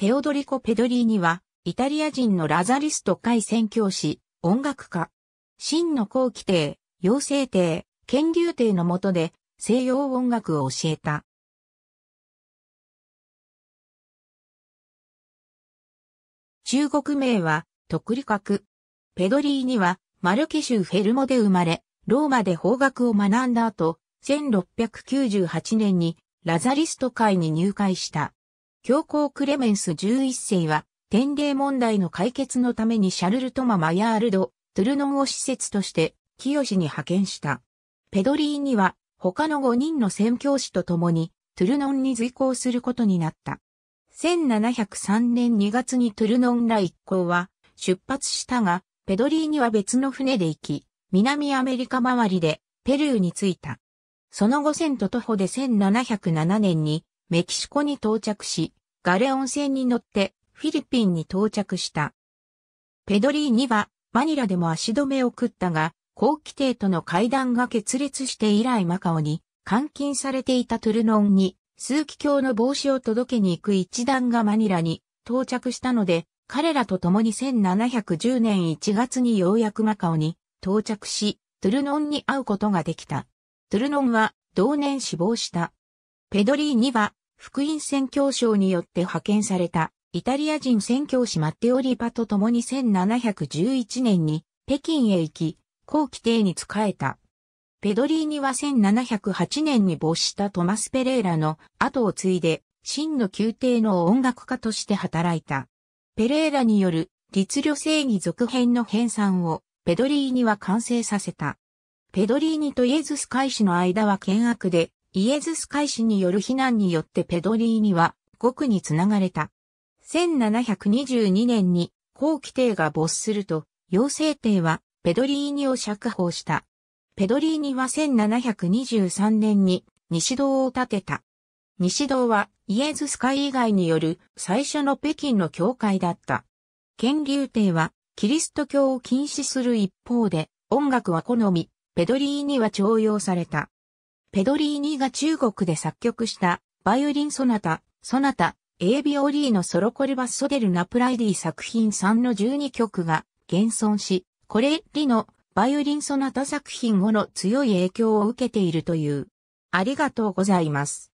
テオドリコ・ペドリーニは、イタリア人のラザリスト会宣教師、音楽家。真の後期帝、妖精帝、剣竜帝の下で、西洋音楽を教えた。中国名は、特利格。ペドリーニは、マルケ州フェルモで生まれ、ローマで法学を学んだ後、1698年にラザリスト会に入会した。教皇クレメンス11世は、天霊問題の解決のためにシャルルトマ・マヤールド、トゥルノンを施設として、清に派遣した。ペドリーには、他の5人の宣教師と共に、トゥルノンに随行することになった。1703年2月にトゥルノンら一行は、出発したが、ペドリーには別の船で行き、南アメリカ周りで、ペルーに着いた。その後セント徒歩で1707年に、メキシコに到着し、ガレオン船に乗ってフィリピンに到着した。ペドリーニはマニラでも足止めを食ったが、高規定との会談が決裂して以来マカオに監禁されていたトゥルノンに、数気卿の帽子を届けに行く一団がマニラに到着したので、彼らと共に1710年1月にようやくマカオに到着し、トゥルノンに会うことができた。トゥルノンは同年死亡した。ペドリーニは福音宣教省によって派遣されたイタリア人宣教師マッテオリパと共に1711年に北京へ行き、後期帝に仕えた。ペドリーニは1708年に没したトマス・ペレーラの後を継いで、真の宮廷の音楽家として働いた。ペレーラによる律旅正義続編の編纂をペドリーニは完成させた。ペドリーニとイエズス会士の間は険悪で、イエズス会士による避難によってペドリーニは国につながれた。1722年に後期帝が没すると、妖精帝はペドリーニを釈放した。ペドリーニは1723年に西道を建てた。西道はイエズス会以外による最初の北京の教会だった。建立帝はキリスト教を禁止する一方で音楽は好み、ペドリーニは徴用された。ペドリーニが中国で作曲したバイオリンソナタ、ソナタ、エービオリーのソロコルバッソデルナプライディ作品3の12曲が現存し、これリのバイオリンソナタ作品後の強い影響を受けているという。ありがとうございます。